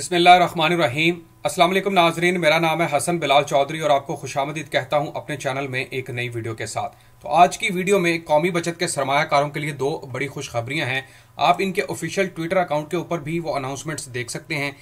अस्सलाम वालेकुम नाजरीन मेरा नाम है हसन बिलाल चौधरी और आपको खुश कहता हूं अपने चैनल में एक नई वीडियो के साथ तो आज की वीडियो में कौमी बचत के सरमाकारों के लिए दो बड़ी खुशखबरियां हैं आप इनके ऑफिशियल ट्विटर अकाउंट के ऊपर भी वो अनाउंसमेंट्स देख सकते हैं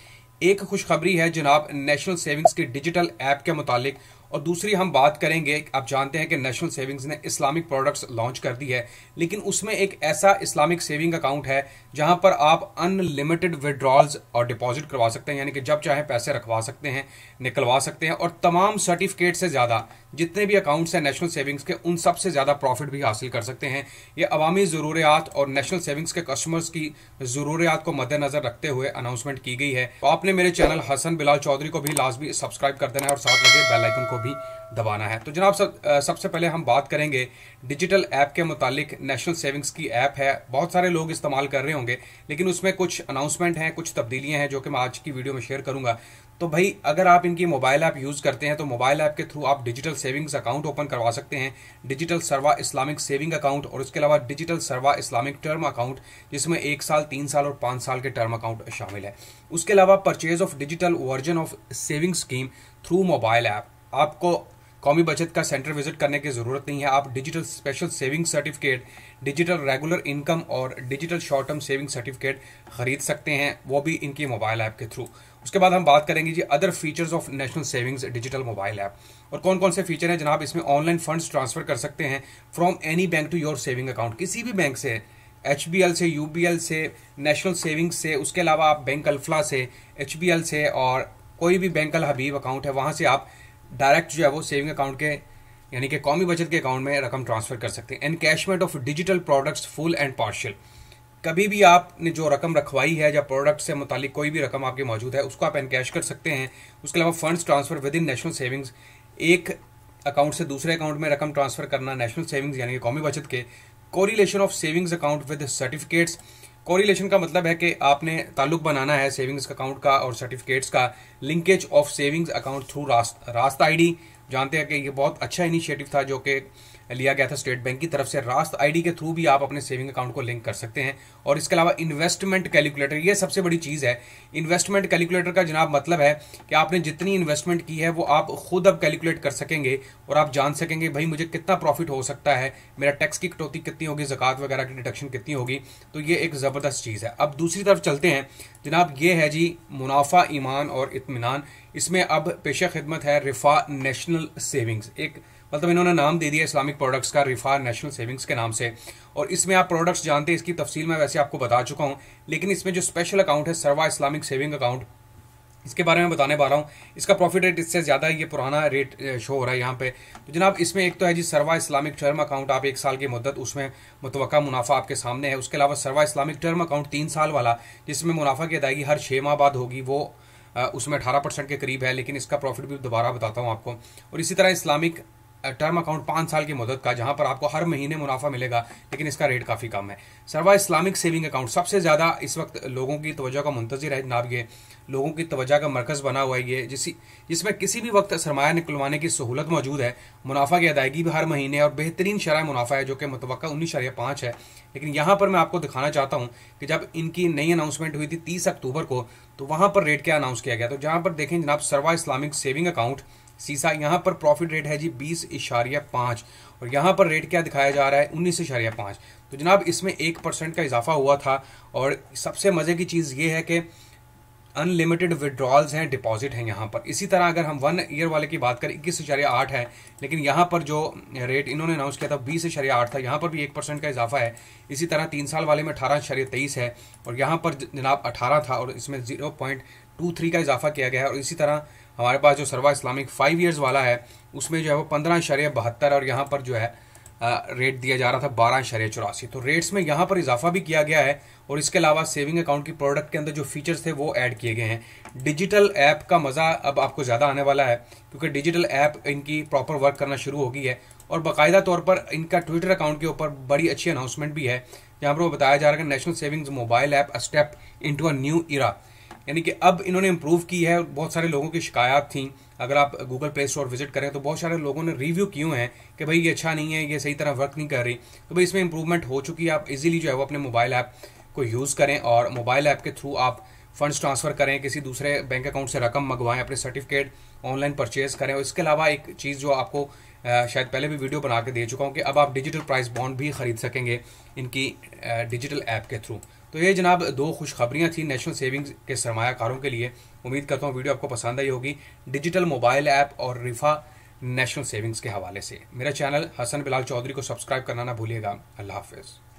एक खुशखबरी है जनाब नेशनल सेविंग्स के डिजिटल ऐप के मुतालिक और दूसरी हम बात करेंगे आप जानते हैं कि नेशनल सेविंग्स ने इस्लामिक प्रोडक्ट्स लॉन्च कर दी है लेकिन उसमें एक ऐसा इस्लामिक सेविंग अकाउंट है जहां पर आप अनलिमिटेड विड्रॉल्स और डिपॉजिट करवा सकते हैं यानी कि जब चाहे पैसे रखवा सकते हैं निकलवा सकते हैं और तमाम सर्टिफिकेट से ज़्यादा जितने भी अकाउंट्स हैं नेशनल सेविंग्स के उन सबसे ज़्यादा प्रॉफिट भी हासिल कर सकते हैं ये अवामी ज़रूरियात और नेशनल सेविंग्स के कस्टमर्स की ज़रूरियात को मद्देनज़र रखते हुए अनाउंसमेंट की गई है तो आपने मेरे चैनल हसन बिलाल चौधरी को भी लाजमी सब्सक्राइब कर देना है और साथ लगे बेलाइकन को भी दबाना है तो जनाब सब सबसे पहले हम बात करेंगे डिजिटल ऐप के मुतालिक नेशनल सेविंग्स की ऐप है बहुत सारे लोग इस्तेमाल कर रहे होंगे लेकिन उसमें कुछ अनाउंसमेंट हैं कुछ तब्दीलियां हैं जो कि मैं आज की वीडियो में शेयर करूंगा तो भाई अगर आप इनकी मोबाइल ऐप यूज़ करते हैं तो मोबाइल ऐप के थ्रू आप डिजिटल सेविंग्स अकाउंट ओपन करवा सकते हैं डिजिटल सर्वा इस्लामिक सेविंग अकाउंट और उसके अलावा डिजिटल सर्वा इस्लामिक टर्म अकाउंट जिसमें एक साल तीन साल और पाँच साल के टर्म अकाउंट शामिल है उसके अलावा purchase of digital version of saving scheme through mobile app आपको कौमी बचत का सेंटर विजिट करने की ज़रूरत नहीं है आप digital special saving certificate digital regular income और digital short term saving certificate खरीद सकते हैं वो भी इनकी मोबाइल ऐप के थ्रू उसके बाद हम बात करेंगे जी other features of national savings digital mobile app और कौन कौन से फीचर हैं जनाब इसमें ऑनलाइन फंड्स ट्रांसफर कर सकते हैं from any bank to your saving account किसी भी बैंक से एच से यू से नेशनल सेविंग्स से उसके अलावा आप बैंक अल्फला से एच से और कोई भी बैंक अल हबीब अकाउंट है वहाँ से आप डायरेक्ट जो है वो सेविंग अकाउंट के यानी कि कौमी बचत के अकाउंट में रकम ट्रांसफ़र कर सकते हैं encashment of digital products full and partial कभी भी आपने जो रकम रखवाई है या प्रोडक्ट से मुतालिक कोई भी रकम आपके मौजूद है उसको आप एनकैश कर सकते हैं उसके अलावा funds transfer within national savings एक अकाउंट से दूसरे अकाउंट में रकम ट्रांसफ़र करना नेशनल सेविंग्स यानी कि कौमी बचत के correlation of savings account with certificates correlation का मतलब है कि आपने ताल्लुक बनाना है सेविंग्स अकाउंट का और सर्टिफिकेट्स का linkage of savings account through रास्ता रास्ता आईडी जानते हैं कि ये बहुत अच्छा इनिशिएटिव था जो कि लिया गया था स्टेट बैंक की तरफ से रास्त आईडी के थ्रू भी आप अपने सेविंग अकाउंट को लिंक कर सकते हैं और इसके अलावा इन्वेस्टमेंट कैलकुलेटर ये सबसे बड़ी चीज़ है इन्वेस्टमेंट कैलकुलेटर का जनाब मतलब है कि आपने जितनी इन्वेस्टमेंट की है वो आप खुद अब कैलकुलेट कर सकेंगे और आप जान सकेंगे भाई मुझे कितना प्रॉफिट हो सकता है मेरा टैक्स की कटौती कितनी होगी जक़ात वगैरह की डिडक्शन कितनी होगी तो ये एक ज़बरदस्त चीज़ है अब दूसरी तरफ चलते हैं जनाब ये है जी मुनाफा ईमान और इतमान इसमें अब पेशा खिदमत है रिफा नेशनल सेविंग्स एक मतलब इन्होंने नाम दे दिया इस्लामिक प्रोडक्ट्स का रिफा नेशनल सेविंग्स के नाम से और इसमें आप प्रोडक्ट्स जानते हैं इसकी तफसील मैं वैसे आपको बता चुका हूँ लेकिन इसमें जो स्पेशल अकाउंट है सर्वा इस्लामिक सेविंग अकाउंट इसके बारे में बताने पा रहा हूँ इसका प्रॉफिट रेट इससे ज़्यादा ये पुराना रेट शो हो रहा है यहाँ पे तो जनाब इसमें एक तो है जी सर्वा इस्लामिक टर्म अकाउंट आप एक साल की मदद उसमें मुतव मुनाफा आपके सामने है उसके अलावा सरवा इस्लामिक टर्म अकाउंट तीन साल वाला जिसमें मुनाफा की अदायगी हर छः माह बाद होगी वो उसमें अठारह परसेंट के करीब है लेकिन इसका प्रॉफिट भी दोबारा बताता हूँ आपको और इसी तरह इस्लामिक टर्म अकाउंट पांच साल की मदद का जहां पर आपको हर महीने मुनाफा मिलेगा लेकिन इसका रेट काफ़ी कम है सरवा इस्लामिक सेविंग अकाउंट सबसे ज़्यादा इस वक्त लोगों की तवज्जो का मुंतजर है जनाब ये लोगों की तवज्जो का मरकज़ बना हुआ है ये जिस जिसमें किसी भी वक्त सरमाया निकलवाने की सहूलत मौजूद है मुनाफा की अदायगी भी हर महीने और बेहतरीन शराय मुनाफा है जो कि मुतव उन्नीस शरिया है लेकिन यहां पर मैं आपको दिखाना चाहता हूँ कि जब इनकी नई अनाउंसमेंट हुई थी तीस अक्टूबर को तो वहाँ पर रेट क्या अनाउंस किया गया तो जहां पर देखें जनाब सरवा इस्लामिक सेविंग अकाउंट सीसा यहाँ पर प्रॉफिट रेट है जी बीस इशारिया पाँच और यहाँ पर रेट क्या दिखाया जा रहा है उन्नीस इशारिया पाँच तो जनाब इसमें एक परसेंट का इजाफा हुआ था और सबसे मज़े की चीज़ ये है कि अनलिमिटेड विड्रॉल्स हैं डिपॉजिट हैं यहाँ पर इसी तरह अगर हम वन ईयर वाले की बात करें इक्कीस इशारिया आठ है लेकिन यहाँ पर जो रेट इन्होंने अनाउंस किया था बीस इशारिया आठ था यहाँ पर भी एक परसेंट का इजाफा है इसी तरह तीन साल वाले में अठारह इशारिया तेईस है और यहाँ पर जनाब अठारह था और इसमें जीरो पॉइंट टू थ्री का इजाफा किया गया है और इसी तरह हमारे पास जो सरवा इस्लामिक फाइव ईयर्स वाला है उसमें जो है वो पंद्रह शर्य बहत्तर और यहाँ पर जो है रेट दिया जा रहा था बारह शर्य चौरासी तो रेट्स में यहाँ पर इजाफा भी किया गया है और इसके अलावा सेविंग अकाउंट की प्रोडक्ट के अंदर जो फीचर्स थे वो ऐड किए गए हैं डिजिटल ऐप का मज़ा अब आपको ज़्यादा आने वाला है क्योंकि डिजिटल ऐप इनकी प्रॉपर वर्क करना शुरू हो गई है और बाकायदा तौर पर इनका ट्विटर अकाउंट के ऊपर बड़ी अच्छी अनाउंसमेंट भी है जहाँ पर वो बताया जा रहा है national savings mobile app step to a new era यानी कि अब इन्होंने इम्प्रूव की है बहुत सारे लोगों की शिकायत थी अगर आप गूगल प्ले स्टोर विजिट करें तो बहुत सारे लोगों ने रिव्यू क्यों हैं कि भाई ये अच्छा नहीं है ये सही तरह वर्क नहीं कर रही तो भाई इसमें इंप्रूवमेंट हो चुकी है आप इजीली जो है वो अपने मोबाइल ऐप को यूज़ करें और मोबाइल ऐप के थ्रू आप फंड्स ट्रांसफ़र करें किसी दूसरे बैंक अकाउंट से रकम मंगवाएं अपने सर्टिफिकेट ऑनलाइन परचेज करें और इसके अलावा एक चीज़ जो आपको शायद पहले भी वीडियो बना के दे चुका हूँ कि अब आप डिजिटल प्राइस बॉन्ड भी खरीद सकेंगे इनकी डिजिटल ऐप के थ्रू तो ये जनाब दो खुशखबरियाँ थी नेशनल सेविंग्स के सरमाकारों के लिए उम्मीद करता हूँ वीडियो आपको पसंद आई होगी डिजिटल मोबाइल ऐप और रिफा नेशनल सेविंग्स के हवाले से मेरा चैनल हसन बिलाल चौधरी को सब्सक्राइब करना ना भूलिएगा अल्लाह हाफिज़